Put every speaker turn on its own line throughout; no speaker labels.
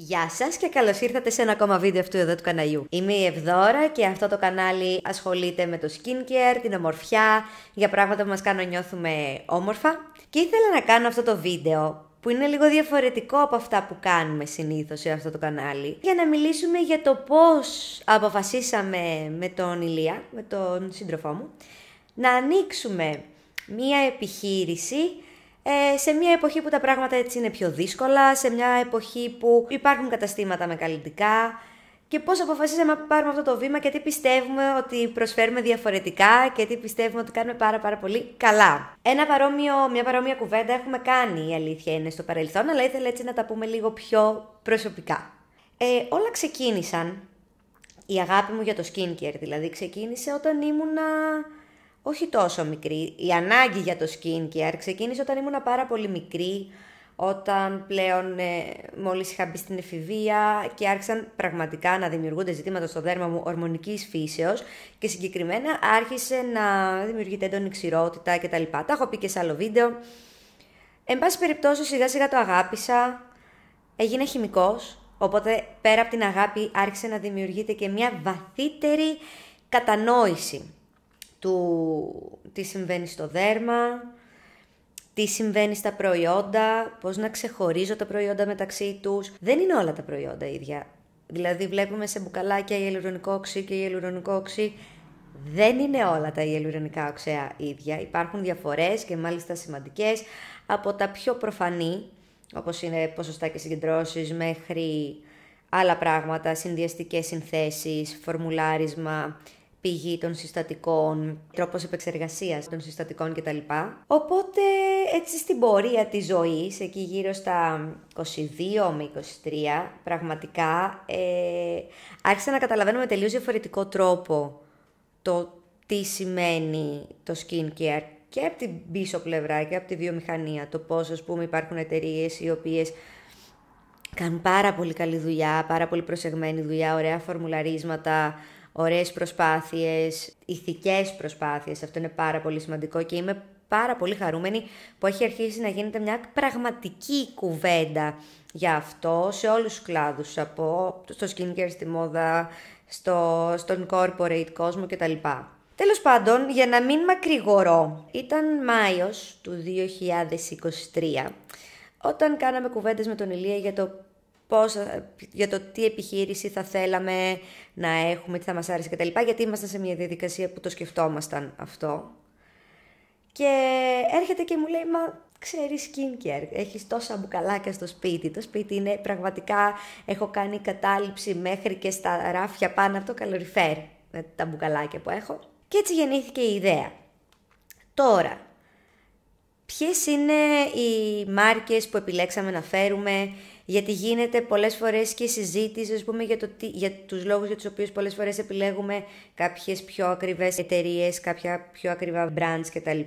Γεια σας και καλώς ήρθατε σε ένα ακόμα βίντεο αυτού εδώ του καναλιού. Είμαι η Ευδώρα και αυτό το κανάλι ασχολείται με το skincare, την ομορφιά, για πράγματα που μας κάνουν νιώθουμε όμορφα. Και ήθελα να κάνω αυτό το βίντεο που είναι λίγο διαφορετικό από αυτά που κάνουμε συνήθως σε αυτό το κανάλι, για να μιλήσουμε για το πώς αποφασίσαμε με τον Ηλία, με τον σύντροφό μου, να ανοίξουμε μία επιχείρηση ε, σε μια εποχή που τα πράγματα έτσι είναι πιο δύσκολα, σε μια εποχή που υπάρχουν καταστήματα με καλλιτικά και πώς αποφασίσαμε να πάρουμε αυτό το βήμα και τι πιστεύουμε ότι προσφέρουμε διαφορετικά και τι πιστεύουμε ότι κάνουμε πάρα πάρα πολύ καλά. Ένα παρόμοιο, μια παρόμοια κουβέντα έχουμε κάνει, η αλήθεια είναι, στο παρελθόν, αλλά ήθελα έτσι να τα πούμε λίγο πιο προσωπικά. Ε, όλα ξεκίνησαν, η αγάπη μου για το skincare δηλαδή, ξεκίνησε όταν ήμουνα όχι τόσο μικρή. Η ανάγκη για το skincare ξεκίνησε όταν ήμουν πάρα πολύ μικρή, όταν πλέον ε, μόλις είχα μπει στην εφηβεία και άρχισαν πραγματικά να δημιουργούνται ζητήματα στο δέρμα μου ορμονικής φύσεως και συγκεκριμένα άρχισε να δημιουργείται έντονη ξηρότητα κτλ. Τα έχω πει και σε άλλο βίντεο. Εν πάση περιπτώσει σιγά σιγά το αγάπησα, έγινε χημικός, οπότε πέρα από την αγάπη άρχισε να δημιουργείται και μια βαθύτερη κατανόηση του τι συμβαίνει στο δέρμα, τι συμβαίνει στα προϊόντα, πώς να ξεχωρίζω τα προϊόντα μεταξύ τους. Δεν είναι όλα τα προϊόντα ίδια. Δηλαδή βλέπουμε σε μπουκαλάκια η οξύ και η οξύ. Δεν είναι όλα τα ιελουρονικά οξέα ίδια. Υπάρχουν διαφορές και μάλιστα σημαντικές από τα πιο προφανή, όπως είναι ποσοστά και συγκεντρώσεις, μέχρι άλλα πράγματα, συνδυαστικές συνθέσεις, φορμουλάρισμα, πηγή των συστατικών, τρόπος επεξεργασίας των συστατικών κτλ. Οπότε έτσι στην πορεία της ζωής, εκεί γύρω στα 22 με 23, πραγματικά ε, άρχισα να καταλαβαίνω με τελείως διαφορετικό τρόπο το τι σημαίνει το skincare και από την πίσω πλευρά και από τη βιομηχανία, το πώς, ας πούμε υπάρχουν εταιρείες οι οποίες κάνουν πάρα πολύ καλή δουλειά, πάρα πολύ προσεγμένη δουλειά, ωραία φορμουλαρίσματα, ωραίες προσπάθειες, ηθικές προσπάθειες. Αυτό είναι πάρα πολύ σημαντικό και είμαι πάρα πολύ χαρούμενη που έχει αρχίσει να γίνεται μια πραγματική κουβέντα για αυτό σε όλους τους κλάδους, από στο skincare, στη μόδα, στο, στον corporate κόσμο κτλ. Τέλος πάντων, για να μην μακρηγορώ, ήταν Μάιος του 2023, όταν κάναμε κουβέντες με τον Ηλία για το πώς, ε, για το τι επιχείρηση θα θέλαμε να έχουμε, τι θα μας άρεσε κτλ. Γιατί ήμασταν σε μια διαδικασία που το σκεφτόμασταν αυτό. Και έρχεται και μου λέει, μα ξέρεις skincare, έχεις τόσα μπουκαλάκια στο σπίτι. Το σπίτι είναι πραγματικά, έχω κάνει κατάληψη μέχρι και στα ράφια πάνω από το καλοριφέρ, ε, τα μπουκαλάκια που έχω. Και έτσι γεννήθηκε η ιδέα. Τώρα, ποιες είναι οι μάρκες που επιλέξαμε να φέρουμε, γιατί γίνεται πολλές φορές και συζήτηση ας πούμε, για, το τι, για τους λόγους για τους οποίους πολλές φορές επιλέγουμε κάποιες πιο ακριβές εταιρείες, κάποια πιο ακριβά brands κτλ.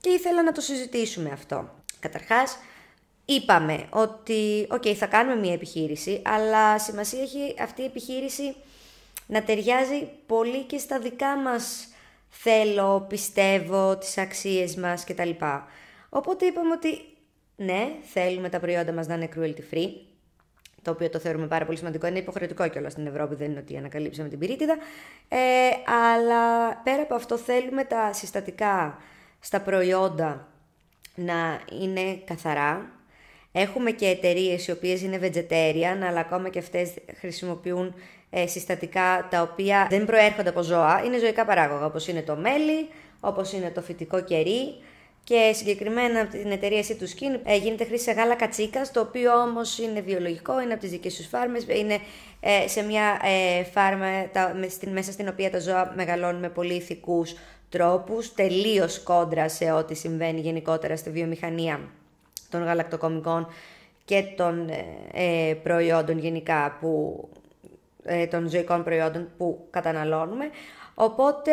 Και ήθελα να το συζητήσουμε αυτό. Καταρχάς, είπαμε ότι okay, θα κάνουμε μια επιχείρηση, αλλά σημασία έχει αυτή η επιχείρηση να ταιριάζει πολύ και στα δικά μας θέλω, πιστεύω, τις αξίες μας κτλ. Οπότε είπαμε ότι ναι, θέλουμε τα προϊόντα μας να είναι cruelty free, το οποίο το θεωρούμε πάρα πολύ σημαντικό. Είναι υποχρεωτικό κιόλας στην Ευρώπη, δεν είναι ότι ανακαλύψαμε την πυρίτιδα. Ε, αλλά πέρα από αυτό θέλουμε τα συστατικά στα προϊόντα να είναι καθαρά. Έχουμε και εταιρείες οι οποίες είναι vegetarian, αλλά ακόμα και αυτές χρησιμοποιούν ε, συστατικά τα οποία δεν προέρχονται από ζώα. Είναι ζωικά παράγωγα, Όπως είναι το μέλι, όπως είναι το φυτικό κερί, και συγκεκριμένα από την εταιρεία του Skin ε, γίνεται χρήση σε γάλα κατσίκας, το οποίο όμως είναι βιολογικό, είναι από τις δικές τους φάρμες, είναι ε, σε μια ε, φάρμα τα, μέσα στην οποία τα ζώα μεγαλώνουν με πολύ ηθικούς τρόπους, τελείως κόντρα σε ό,τι συμβαίνει γενικότερα στη βιομηχανία των γαλακτοκομικών και των προϊόντων γενικά που των ζωικών προϊόντων που καταναλώνουμε. Οπότε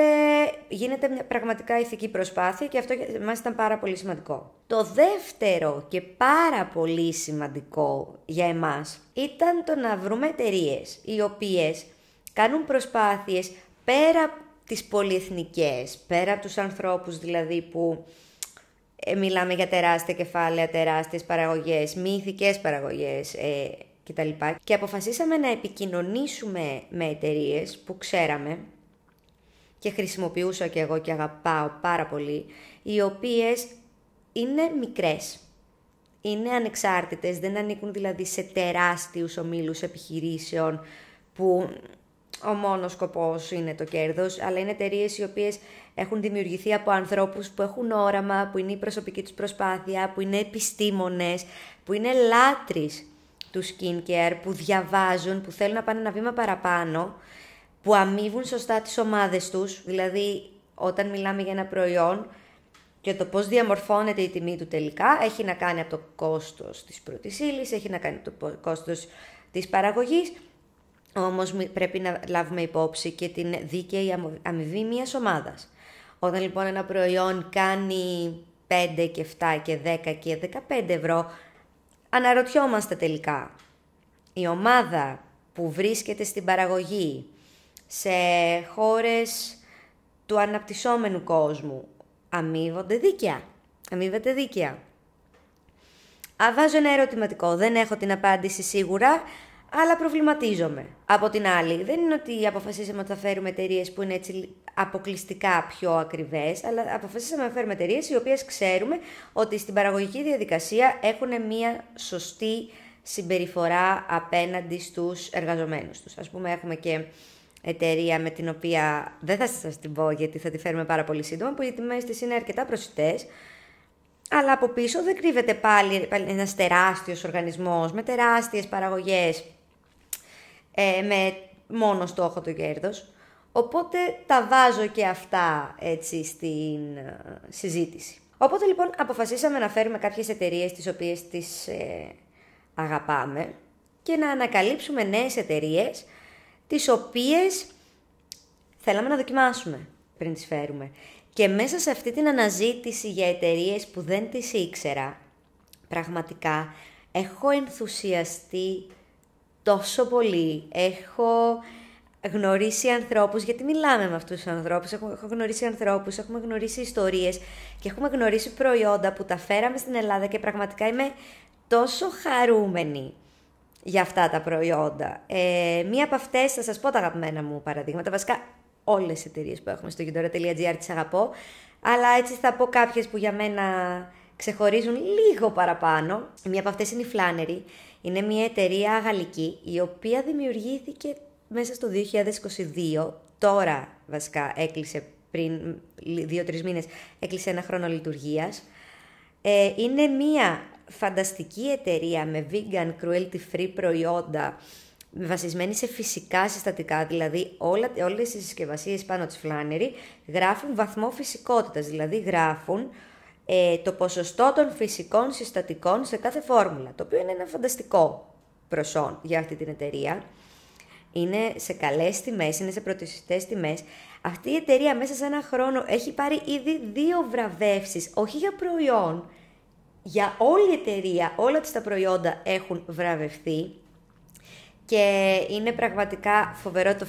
γίνεται μια πραγματικά ηθική προσπάθεια και αυτό για μας ήταν πάρα πολύ σημαντικό. Το δεύτερο και πάρα πολύ σημαντικό για εμάς ήταν το να βρούμε εταιρείες οι οποίες κάνουν προσπάθειες πέρα από τις πολυεθνικές, πέρα από τους ανθρώπους δηλαδή που ε, μιλάμε για τεράστια κεφάλαια, τεράστιες παραγωγές, μη ηθικές παραγωγές ε, κτλ. Και αποφασίσαμε να επικοινωνήσουμε με εταιρείες που ξέραμε και χρησιμοποιούσα και εγώ και αγαπάω πάρα πολύ, οι οποίες είναι μικρές. Είναι ανεξάρτητες, δεν ανήκουν δηλαδή σε τεράστιους ομίλους επιχειρήσεων που ο μόνος σκοπός είναι το κέρδος, αλλά είναι εταιρείες οι οποίες έχουν δημιουργηθεί από ανθρώπους που έχουν όραμα, που είναι η προσωπική τους προσπάθεια, που είναι επιστήμονες, που είναι λάτρεις του skincare, που διαβάζουν, που θέλουν να πάνε ένα βήμα παραπάνω που αμείβουν σωστά τις ομάδες τους, δηλαδή όταν μιλάμε για ένα προϊόν και το πώς διαμορφώνεται η τιμή του τελικά, έχει να κάνει από το κόστος της πρώτης ύλης, έχει να κάνει από το κόστος της παραγωγής, όμως πρέπει να λάβουμε υπόψη και την δίκαιη αμοιβή μιας ομάδας. Όταν λοιπόν ένα προϊόν κάνει 5 και 7 και 10 και 15 ευρώ, αναρωτιόμαστε τελικά. Η ομάδα που βρίσκεται στην παραγωγή σε χώρες του αναπτυσσόμενου κόσμου. Αμείβονται δίκαια. Αμείβεται δίκαια. αβάζω ένα ερωτηματικό. Δεν έχω την απάντηση σίγουρα, αλλά προβληματίζομαι. Από την άλλη, δεν είναι ότι αποφασίσαμε ότι θα φέρουμε εταιρείες που είναι έτσι αποκλειστικά πιο ακριβές, αλλά αποφασίσαμε να φέρουμε εταιρείες οι οποίες ξέρουμε ότι στην παραγωγική διαδικασία έχουν μια σωστή συμπεριφορά απέναντι στους εργαζομένους τους. Ας πούμε έχουμε και εταιρεία με την οποία δεν θα σας την πω γιατί θα τη φέρουμε πάρα πολύ σύντομα, που οι τιμέ της είναι αρκετά προσιτές. αλλά από πίσω δεν κρύβεται πάλι ένας τεράστιος οργανισμός με τεράστιες παραγωγές, ε, με μόνο στόχο το κέρδος. Οπότε τα βάζω και αυτά έτσι στην ε, συζήτηση. Οπότε λοιπόν αποφασίσαμε να φέρουμε κάποιες εταιρείες τις οποίες τις ε, αγαπάμε και να ανακαλύψουμε νέες εταιρείες τις οποίες θέλαμε να δοκιμάσουμε πριν τις φέρουμε. Και μέσα σε αυτή την αναζήτηση για εταιρείες που δεν τις ήξερα, πραγματικά έχω ενθουσιαστεί τόσο πολύ, έχω γνωρίσει ανθρώπους, γιατί μιλάμε με αυτούς τους ανθρώπους, έχω, έχω γνωρίσει ανθρώπους, έχουμε γνωρίσει ιστορίες και έχουμε γνωρίσει προϊόντα που τα φέραμε στην Ελλάδα και πραγματικά είμαι τόσο χαρούμενη για αυτά τα προϊόντα. Ε, μία από αυτές θα σας πω τα αγαπημένα μου παραδείγματα, βασικά όλες οι εταιρείες που έχουμε στο γιντορα.gr τις αγαπώ, αλλά έτσι θα πω κάποιες που για μένα ξεχωρίζουν λίγο παραπάνω. Μία από αυτές είναι η Flannery, είναι μια εταιρεία γαλλική η οποία δημιουργήθηκε μέσα στο 2022, τώρα βασικά έκλεισε πριν δυο τρει μήνες έκλεισε ένα χρόνο λειτουργίας. Ε, είναι μία φανταστική εταιρεία με vegan, cruelty free προϊόντα, βασισμένη σε φυσικά συστατικά, δηλαδή όλα, όλες οι συσκευασίες πάνω της φλάνερη γράφουν βαθμό φυσικότητας, δηλαδή γράφουν ε, το ποσοστό των φυσικών συστατικών σε κάθε φόρμουλα, το οποίο είναι ένα φανταστικό προσόν για αυτή την εταιρεία. Είναι σε καλές τιμές, είναι σε πρωτοσυστές τιμές. Αυτή η εταιρεία μέσα σε ένα χρόνο έχει πάρει ήδη δύο βραβεύσεις, όχι για προϊόν, για όλη η εταιρεία, όλα της τα προϊόντα έχουν βραβευθεί και είναι πραγματικά φοβερό, το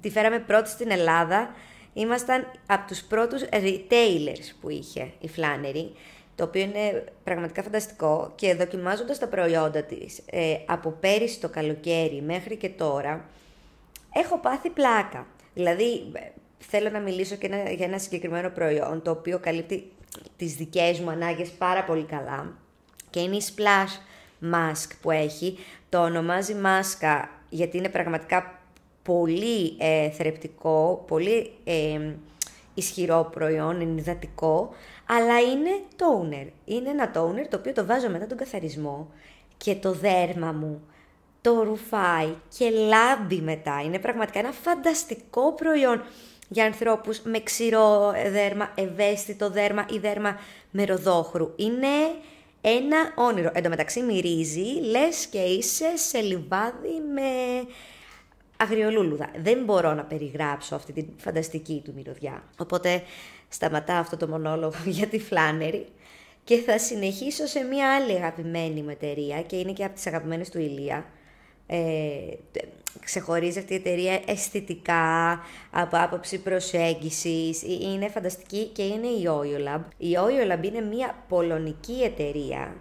τη φέραμε πρώτη στην Ελλάδα. Ήμασταν από τους πρώτους retailers που είχε η Flannery, το οποίο είναι πραγματικά φανταστικό και δοκιμάζοντας τα προϊόντα της ε, από πέρυσι το καλοκαίρι μέχρι και τώρα, έχω πάθει πλάκα. Δηλαδή, ε, θέλω να μιλήσω και για ένα συγκεκριμένο προϊόν, το οποίο καλύπτει τις δικές μου ανάγκες πάρα πολύ καλά και είναι η splash mask που έχει. Το ονομάζει μάσκα γιατί είναι πραγματικά πολύ ε, θρεπτικό, πολύ ε, ισχυρό προϊόν, ενυδατικό αλλά είναι toner. Είναι ένα toner το οποίο το βάζω μετά τον καθαρισμό και το δέρμα μου το ρουφάει και λάμπει μετά. Είναι πραγματικά ένα φανταστικό προϊόν για ανθρώπους με ξηρό δέρμα, ευαίσθητο δέρμα ή δέρμα μεροδόχρου. Είναι ένα όνειρο. Εν τω μεταξύ μυρίζει, λες και είσαι σε λιβάδι με αγριολούλουδα. Δεν μπορώ να περιγράψω αυτή τη φανταστική του μυρωδιά. Οπότε σταματά αυτό το μονόλογο για τη φλάνερη και θα συνεχίσω σε μια άλλη αγαπημένη μου εταιρεία και είναι και από τις αγαπημένες του Ηλία ε, ξεχωρίζει αυτή η εταιρεία αισθητικά, από άποψη προσέγγισης. Ε, είναι φανταστική και είναι η Oyolab. Η Oyolab είναι μια πολωνική εταιρεία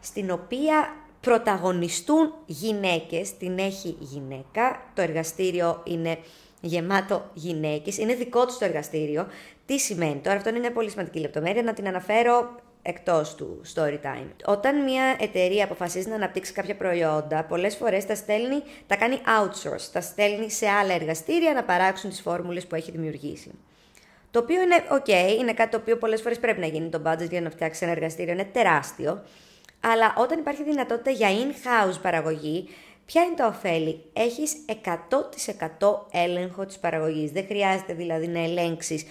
στην οποία πρωταγωνιστούν γυναίκες, την έχει γυναίκα, το εργαστήριο είναι γεμάτο γυναίκες, είναι δικό τους το εργαστήριο. Τι σημαίνει τώρα, αυτό είναι μια πολύ σημαντική λεπτομέρεια, να την αναφέρω εκτός του story time. Όταν μια εταιρεία αποφασίζει να αναπτύξει κάποια προϊόντα, πολλές φορές τα στέλνει, τα κάνει outsource, τα στέλνει σε άλλα εργαστήρια να παράξουν τις φόρμουλες που έχει δημιουργήσει. Το οποίο είναι ok, είναι κάτι το οποίο πολλές φορές πρέπει να γίνει το budget για να φτιάξει ένα εργαστήριο, είναι τεράστιο. Αλλά όταν υπάρχει δυνατότητα για in-house παραγωγή, ποια είναι τα ωφέλη. Έχεις 100% έλεγχο της παραγωγής. Δεν χρειάζεται δηλαδή να ελέγξεις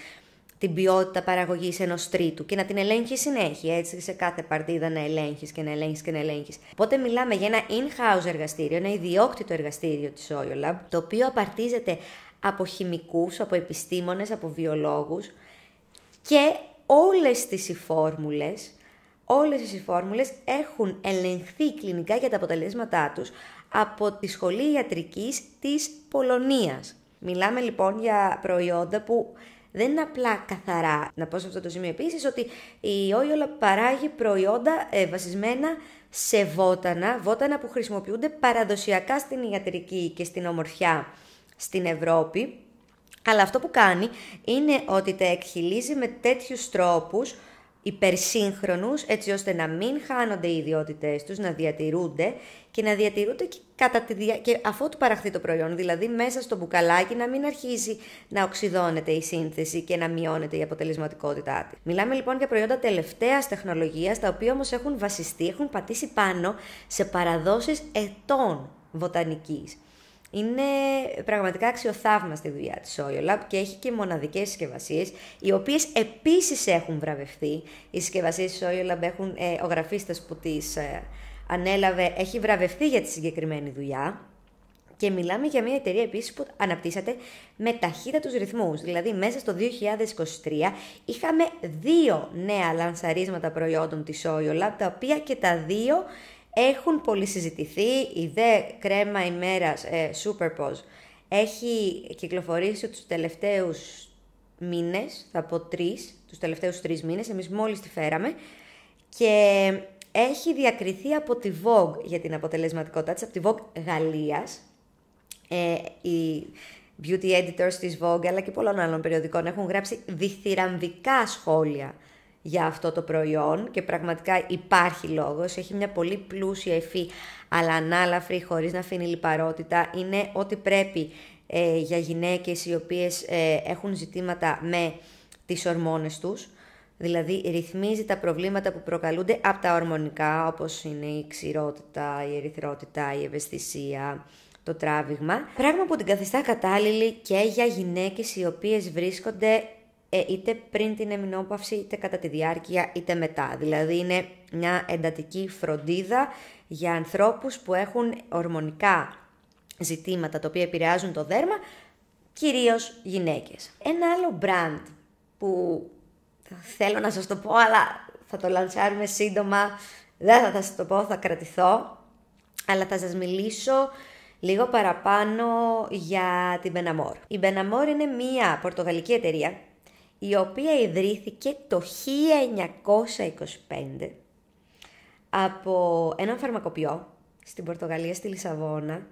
την ποιότητα παραγωγής ενός τρίτου και να την ελέγχεις συνέχεια. Έτσι, σε κάθε παρτίδα να ελέγχεις και να ελέγχεις και να ελέγχεις. Οπότε, μιλάμε για ένα in-house εργαστήριο, ένα ιδιόκτητο εργαστήριο της Lab... το οποίο απαρτίζεται από χημικούς, από επιστήμονες, από βιολόγους και όλες τις φόρμουλε όλες οι φόρμουλες έχουν ελεγχθεί κλινικά για τα αποτελέσματά τους από τη Σχολή Ιατρικής της Πολωνίας. Μιλάμε λοιπόν για προϊόντα που δεν είναι απλά καθαρά. Να πω σε αυτό το σημείο επίσης ότι η Όιολα παράγει προϊόντα ε, βασισμένα σε βότανα, βότανα που χρησιμοποιούνται παραδοσιακά στην ιατρική και στην ομορφιά στην Ευρώπη. Αλλά αυτό που κάνει είναι ότι τα εκχυλίζει με τέτοιους τρόπους υπερσύγχρονους έτσι ώστε να μην χάνονται οι ιδιότητες τους, να διατηρούνται και να διατηρούνται και, κατά τη δια... παραχθεί το προϊόν, δηλαδή μέσα στο μπουκαλάκι να μην αρχίζει να οξυδώνεται η σύνθεση και να μειώνεται η αποτελεσματικότητά της. Μιλάμε λοιπόν για προϊόντα τελευταίας τεχνολογίας, τα οποία όμως έχουν βασιστεί, έχουν πατήσει πάνω σε παραδόσεις ετών βοτανικής είναι πραγματικά αξιοθαύμαστη η δουλειά της Soyolab και έχει και μοναδικές συσκευασίες, οι οποίες επίσης έχουν βραβευτεί. Οι συσκευασίες της Oyolab έχουν ε, ο γραφίστας που τις ε, ανέλαβε, έχει βραβευτεί για τη συγκεκριμένη δουλειά. Και μιλάμε για μια εταιρεία επίσης που αναπτύσσεται με ταχύτητα τους ρυθμούς. Δηλαδή, μέσα στο 2023 είχαμε δύο νέα λανσαρίσματα προϊόντων της Soyolab, τα οποία και τα δύο έχουν πολύ συζητηθεί, η δε κρέμα ημέρας ε, Superpose έχει κυκλοφορήσει τους τελευταίους μήνες, θα πω τρεις, τους τελευταίους τρεις μήνες, εμείς μόλις τη φέραμε, και έχει διακριθεί από τη Vogue για την αποτελεσματικότητά της, από τη Vogue Γαλλίας. Ε, οι beauty editors της Vogue, αλλά και πολλών άλλων περιοδικών, έχουν γράψει διθυραμβικά σχόλια για αυτό το προϊόν και πραγματικά υπάρχει λόγος, έχει μια πολύ πλούσια υφή αλλά ανάλαφρη, χωρίς να αφήνει λιπαρότητα, είναι ό,τι πρέπει ε, για γυναίκες οι οποίες ε, έχουν ζητήματα με τις ορμόνες τους, δηλαδή ρυθμίζει τα προβλήματα που προκαλούνται από τα ορμονικά όπως είναι η ξηρότητα, η ερυθρότητα, η ευαισθησία, το τράβηγμα, πράγμα που την καθιστά κατάλληλη και για γυναίκες οι οποίες βρίσκονται ε, είτε πριν την εμεινόπαυση, είτε κατά τη διάρκεια, είτε μετά. Δηλαδή είναι μια εντατική φροντίδα για ανθρώπους που έχουν ορμονικά ζητήματα τα οποία επηρεάζουν το δέρμα, κυρίως γυναίκες. Ένα άλλο brand που θέλω να σας το πω, αλλά θα το λανσάρουμε σύντομα, δεν θα, θα σας το πω, θα κρατηθώ, αλλά θα σας μιλήσω λίγο παραπάνω για την Benamor. Η Benamor είναι μία πορτογαλική εταιρεία η οποία ιδρύθηκε το 1925 από έναν φαρμακοποιό στην Πορτογαλία, στη Λισαβόνα.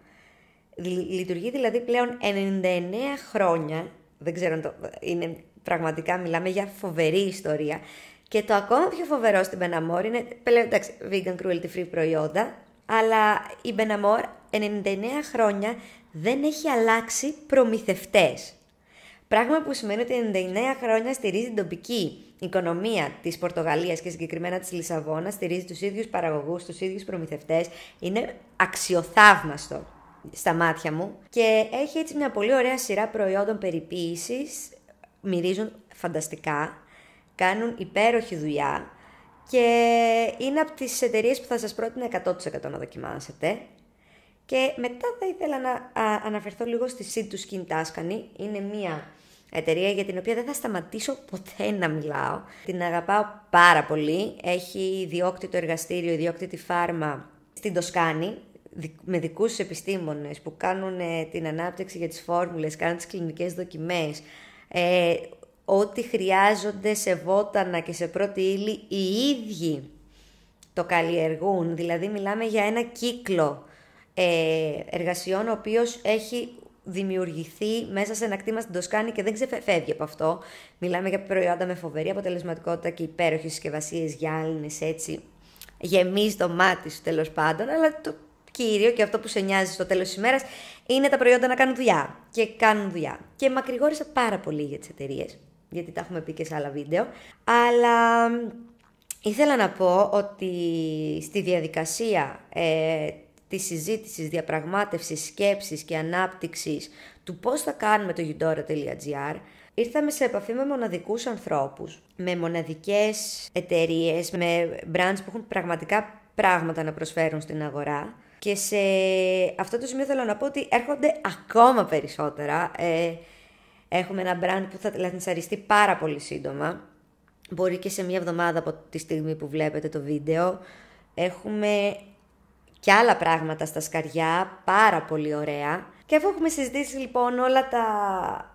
Λειτουργεί δηλαδή πλέον 99 χρόνια, δεν ξέρω αν το... είναι πραγματικά μιλάμε για φοβερή ιστορία. Και το ακόμα πιο φοβερό στην Benamor είναι, πλέον εντάξει, vegan cruelty free προϊόντα, αλλά η Benamor 99 χρόνια δεν έχει αλλάξει προμηθευτές. Πράγμα που σημαίνει ότι 99 χρόνια στηρίζει την τοπική οικονομία της Πορτογαλίας και συγκεκριμένα της Λισαβόνας, στηρίζει τους ίδιους παραγωγούς, τους ίδιους προμηθευτές. Είναι αξιοθαύμαστο στα μάτια μου και έχει έτσι μια πολύ ωραία σειρά προϊόντων περιποίησης. μυρίζουν φανταστικά, κάνουν υπέροχη δουλειά και είναι από τις εταιρείες που θα σας πρότεινα 100% να δοκιμάσετε. Και μετά θα ήθελα να αναφερθώ λίγο στη Seed to Skin Είναι μία εταιρεία για την οποία δεν θα σταματήσω ποτέ να μιλάω. Την αγαπάω πάρα πολύ. Έχει ιδιόκτητο εργαστήριο, ιδιόκτητη φάρμα στην Τοσκάνη με δικούς επιστήμονες που κάνουν ε, την ανάπτυξη για τις φόρμουλες, κάνουν τις κλινικές δοκιμές, ε, ό,τι χρειάζονται σε βότανα και σε πρώτη ύλη οι ίδιοι το καλλιεργούν. Δηλαδή μιλάμε για ένα κύκλο ε, εργασιών, ο οποίος έχει δημιουργηθεί μέσα σε ένα κτήμα στην Τοσκάνη και δεν ξεφεύγει από αυτό. Μιλάμε για προϊόντα με φοβερή αποτελεσματικότητα και υπέροχες συσκευασίες γυάλινες, έτσι γεμίζει το μάτι σου τέλος πάντων. Αλλά το κύριο και αυτό που σε νοιάζει στο τέλος της ημέρας είναι τα προϊόντα να κάνουν δουλειά. Και κάνουν δουλειά. Και μακρηγόρησα πάρα πολύ για τις εταιρείες, γιατί τα έχουμε πει και σε άλλα βίντεο. Αλλά ήθελα να πω ότι στη διαδικασία ε, της συζήτησης, διαπραγμάτευσης, σκέψης και ανάπτυξης του πώς θα κάνουμε το udora.gr, ήρθαμε σε επαφή με μοναδικούς ανθρώπους, με μοναδικές εταιρείες, με brands που έχουν πραγματικά πράγματα να προσφέρουν στην αγορά. Και σε αυτό το σημείο θέλω να πω ότι έρχονται ακόμα περισσότερα. Ε, έχουμε ένα brand που θα λαθνισαριστεί πάρα πολύ σύντομα. Μπορεί και σε μια εβδομάδα από τη στιγμή που βλέπετε το βίντεο. Έχουμε και άλλα πράγματα στα σκαριά, πάρα πολύ ωραία. Και αφού έχουμε συζητήσει λοιπόν όλα τα...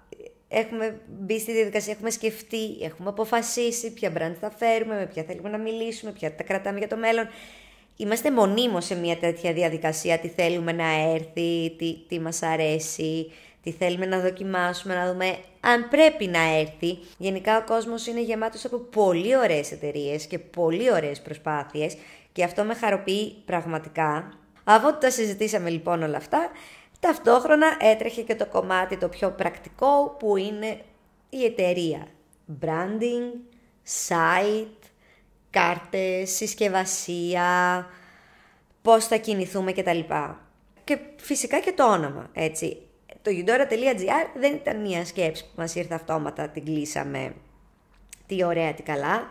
Έχουμε μπει στη διαδικασία, έχουμε σκεφτεί, έχουμε αποφασίσει ποια brand θα φέρουμε, με ποια θέλουμε να μιλήσουμε, ποια τα κρατάμε για το μέλλον. Είμαστε μονίμως σε μια τέτοια διαδικασία, τι θέλουμε να έρθει, τι, τι μας αρέσει, τι θέλουμε να δοκιμάσουμε, να δούμε αν πρέπει να έρθει. Γενικά ο κόσμος είναι γεμάτος από πολύ ωραίες εταιρείες και πολύ ωραίες προσπάθειες και αυτό με χαροποιεί πραγματικά. Από τα συζητήσαμε λοιπόν όλα αυτά, ταυτόχρονα έτρεχε και το κομμάτι το πιο πρακτικό που είναι η εταιρεία. Branding, site, κάρτες, συσκευασία, πώς θα κινηθούμε κτλ. Και φυσικά και το όνομα, έτσι. Το eudora.gr δεν ήταν μια σκέψη που μας ήρθε αυτόματα, την κλείσαμε. Τι ωραία, τι καλά.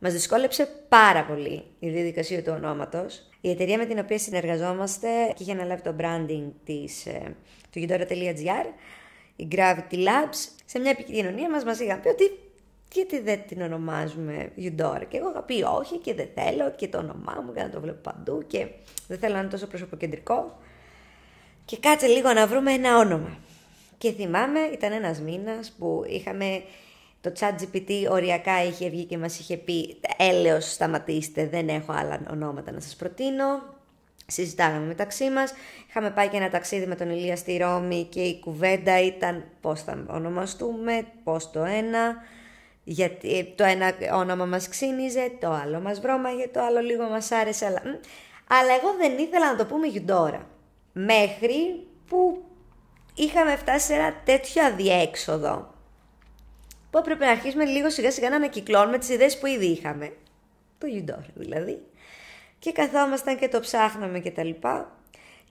Μα δυσκόλεψε πάρα πολύ η διαδικασία του ονόματος. Η εταιρεία με την οποία συνεργαζόμαστε και είχε αναλάβει το branding της, ε, του Gidora.gr, η Gravity Labs, σε μια επικοινωνία μας μας είχαν πει ότι γιατί δεν την ονομάζουμε Eudora. Και εγώ είχα πει όχι και δεν θέλω και το όνομά μου για να το βλέπω παντού και δεν θέλω να είναι τόσο προσωποκεντρικό. Και κάτσε λίγο να βρούμε ένα όνομα. Και θυμάμαι ήταν ένας μήνας που είχαμε το GPT οριακά είχε βγει και μας είχε πει έλεος σταματήστε, δεν έχω άλλα ονόματα να σας προτείνω. Συζητάγαμε μεταξύ μας, είχαμε πάει και ένα ταξίδι με τον Ηλία στη Ρώμη και η κουβέντα ήταν πώς θα ονομαστούμε, πώς το ένα, γιατί ε, το ένα όνομα μας ξύνιζε, το άλλο μας βρώμαγε, το άλλο λίγο μας άρεσε, αλλά... εγώ δεν ήθελα να το πούμε τώρα. Μέχρι που είχαμε φτάσει σε ένα τέτοιο αδιέξοδο που έπρεπε να αρχίσουμε λίγο σιγά σιγά να ανακυκλώνουμε τις ιδέες που ήδη είχαμε. Το Ιουντόρα δηλαδή. Και καθόμασταν και το ψάχναμε και τα λοιπά.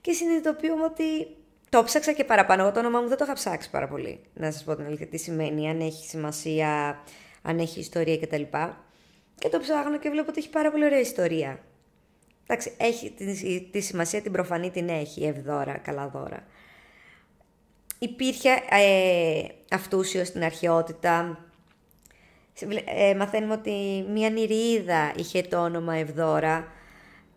Και συνειδητοποιούμε ότι το ψάξα και παραπάνω. Εγώ το όνομά μου δεν το είχα ψάξει πάρα πολύ. Να σας πω την αλήθεια τι σημαίνει, αν έχει σημασία, αν έχει ιστορία κτλ. Και το ψάχνω και βλέπω ότι έχει πάρα πολύ ωραία ιστορία. Εντάξει, έχει τη, τη σημασία την προφανή την έχει, ευδώρα, καλά δώρα υπήρχε ε, αυτούσιο στην αρχαιότητα. Ε, μαθαίνουμε ότι μία νηρίδα είχε το όνομα Ευδώρα,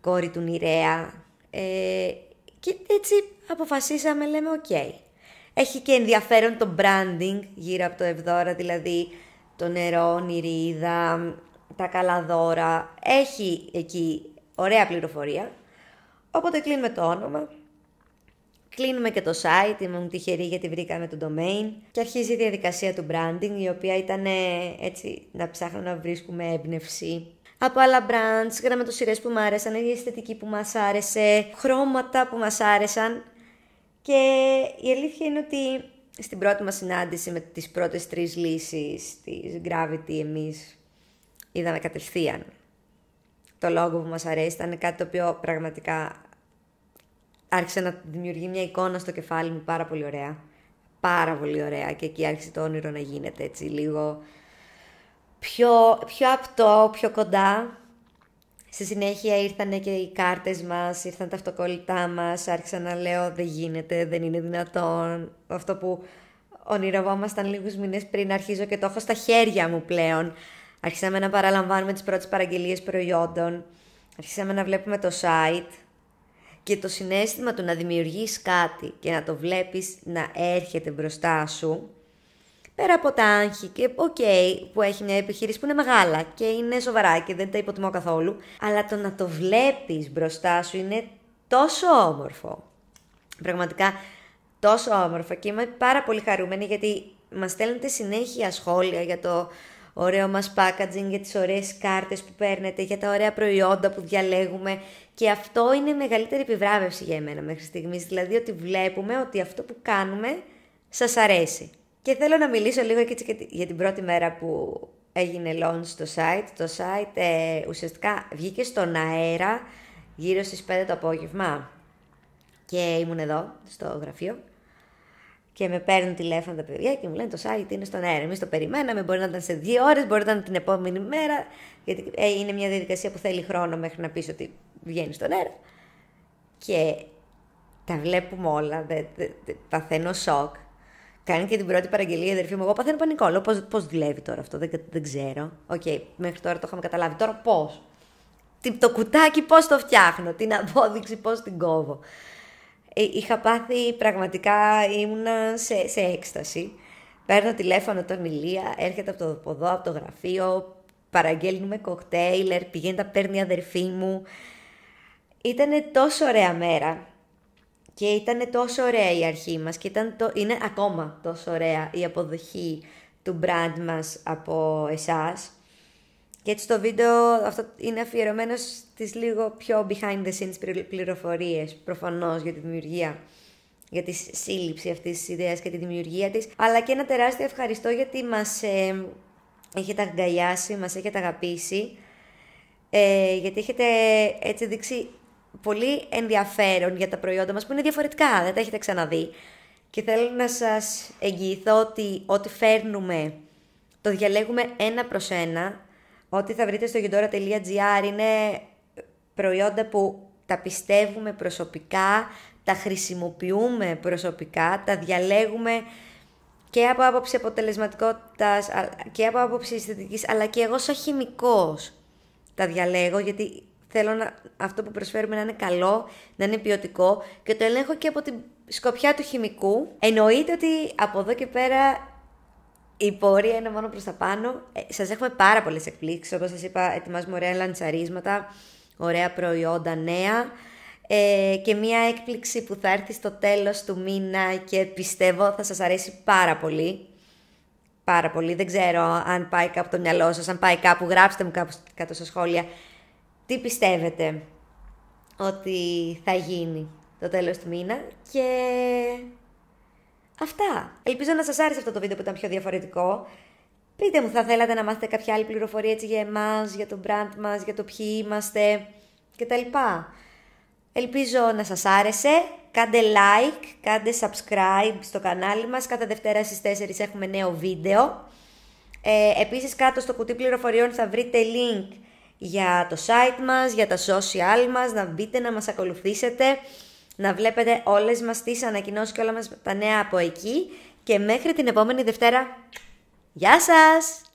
κόρη του Νηρέα. Ε, και έτσι αποφασίσαμε, λέμε, οκ. Έχει και ενδιαφέρον το branding γύρω από το Ευδώρα, δηλαδή το νερό, νηρίδα, τα καλά Έχει εκεί ωραία πληροφορία. Οπότε κλείνουμε το όνομα Κλείνουμε και το site, ήμουν τυχερή γιατί βρήκαμε το domain και αρχίζει η διαδικασία του branding η οποία ήταν ε, έτσι να ψάχνω να βρίσκουμε έμπνευση από άλλα brands, γραμματοσυρές που μου άρεσαν, η αισθητική που μας άρεσε, χρώματα που μας άρεσαν και η αλήθεια είναι ότι στην πρώτη μας συνάντηση με τις πρώτες τρεις λύσεις της Gravity εμείς είδαμε κατευθείαν το λόγο που μας αρέσει ήταν κάτι το οποίο πραγματικά άρχισε να δημιουργεί μια εικόνα στο κεφάλι μου πάρα πολύ ωραία. Πάρα πολύ ωραία και εκεί άρχισε το όνειρο να γίνεται έτσι λίγο πιο, πιο απτό, πιο κοντά. Στη συνέχεια ήρθαν και οι κάρτες μας, ήρθαν τα αυτοκόλλητά μας, άρχισα να λέω δεν γίνεται, δεν είναι δυνατόν. Αυτό που ονειρευόμασταν λίγους μήνες πριν αρχίζω και το έχω στα χέρια μου πλέον. Αρχίσαμε να παραλαμβάνουμε τις πρώτες παραγγελίες προϊόντων, αρχίσαμε να βλέπουμε το site, και το συνέστημα του να δημιουργείς κάτι και να το βλέπεις να έρχεται μπροστά σου, πέρα από τα άγχη και οκ okay, που έχει μια επιχείρηση που είναι μεγάλα και είναι σοβαρά και δεν τα υποτιμώ καθόλου, αλλά το να το βλέπεις μπροστά σου είναι τόσο όμορφο. Πραγματικά τόσο όμορφο και είμαι πάρα πολύ χαρούμενη γιατί μας στέλνετε συνέχεια σχόλια για το ωραίο μας packaging, για τις ωραίες κάρτες που παίρνετε, για τα ωραία προϊόντα που διαλέγουμε, και αυτό είναι η μεγαλύτερη επιβράβευση για εμένα μέχρι στιγμής. Δηλαδή ότι βλέπουμε ότι αυτό που κάνουμε σας αρέσει. Και θέλω να μιλήσω λίγο και για την πρώτη μέρα που έγινε launch στο site. Το site ε, ουσιαστικά βγήκε στον αέρα γύρω στις 5 το απόγευμα και ήμουν εδώ στο γραφείο και με παίρνουν τηλέφωνο τα παιδιά και μου λένε το site είναι στον αέρα. Εμείς το περιμέναμε, μπορεί να ήταν σε δύο ώρες, μπορεί να ήταν την επόμενη μέρα. Γιατί ε, είναι μια διαδικασία που θέλει χρόνο μέχρι να πεις ότι βγαίνει στον αέρα. Και τα βλέπουμε όλα, δε, δε, δε, παθαίνω σοκ. Κάνει και την πρώτη παραγγελία η αδερφή μου. Εγώ παθαίνω πανικό. Λέω πώς δουλεύει τώρα αυτό, δεν, δεν ξέρω. Οκ, okay, μέχρι τώρα το είχαμε καταλάβει. Τώρα πώς, το κουτάκι πώς το φτιάχνω, την απόδειξη πώς την κόβω. Ε, είχα πάθει πραγματικά, ήμουνα σε, σε έκσταση. Παίρνω τηλέφωνο τον Ηλία, έρχεται από το ποδό, από το γραφείο, παραγγέλνουμε κοκτέιλερ, πηγαίνει τα παίρνει η αδερφή μου. Ήτανε τόσο ωραία μέρα και ήταν τόσο ωραία η αρχή μας και ήταν το, είναι ακόμα τόσο ωραία η αποδοχή του brand μας από εσάς. Και έτσι το βίντεο αυτό είναι αφιερωμένο στις λίγο πιο behind the scenes πληροφορίες, προφανώς για τη δημιουργία, για τη σύλληψη αυτής της ιδέας και τη δημιουργία της, αλλά και ένα τεράστιο ευχαριστώ γιατί μας ε, έχετε αγκαλιάσει, μας έχετε αγαπήσει, ε, γιατί έχετε ε, έτσι δείξει πολύ ενδιαφέρον για τα προϊόντα μας που είναι διαφορετικά, δεν τα έχετε ξαναδεί. Και θέλω να σας εγγυηθώ ότι ό,τι φέρνουμε το διαλέγουμε ένα προς ένα. Ό,τι θα βρείτε στο gendora.gr είναι προϊόντα που τα πιστεύουμε προσωπικά, τα χρησιμοποιούμε προσωπικά, τα διαλέγουμε και από άποψη αποτελεσματικότητας και από άποψη αισθητικής, αλλά και εγώ σαν χημικός τα διαλέγω γιατί θέλω να, αυτό που προσφέρουμε να είναι καλό, να είναι ποιοτικό και το ελέγχω και από τη σκοπιά του χημικού. Εννοείται ότι από εδώ και πέρα η πορεία είναι μόνο προς τα πάνω. Ε, σας έχουμε πάρα πολλές εκπλήξεις, όπως σας είπα ετοιμάζουμε ωραία λαντσαρίσματα, ωραία προϊόντα νέα. Ε, και μία έκπληξη που θα έρθει στο τέλος του μήνα και πιστεύω θα σας αρέσει πάρα πολύ. Πάρα πολύ. Δεν ξέρω αν πάει κάπου το μυαλό σας, αν πάει κάπου, γράψτε μου κάπου κάτω στα σχόλια τι πιστεύετε ότι θα γίνει το τέλος του μήνα και αυτά. Ελπίζω να σας άρεσε αυτό το βίντεο που ήταν πιο διαφορετικό. Πείτε μου, θα θέλατε να μάθετε κάποια άλλη πληροφορία έτσι για εμάς, για το brand μας, για το ποιοι είμαστε κτλ. Ελπίζω να σας άρεσε. Κάντε like, κάντε subscribe στο κανάλι μας. Κάθε Δευτέρα στις 4 έχουμε νέο βίντεο. Ε, επίσης κάτω στο κουτί πληροφοριών θα βρείτε link για το site μας, για τα social μας, να μπείτε να μας ακολουθήσετε, να βλέπετε όλες μας τις ανακοινώσεις και όλα μας τα νέα από εκεί και μέχρι την επόμενη Δευτέρα. Γεια σας!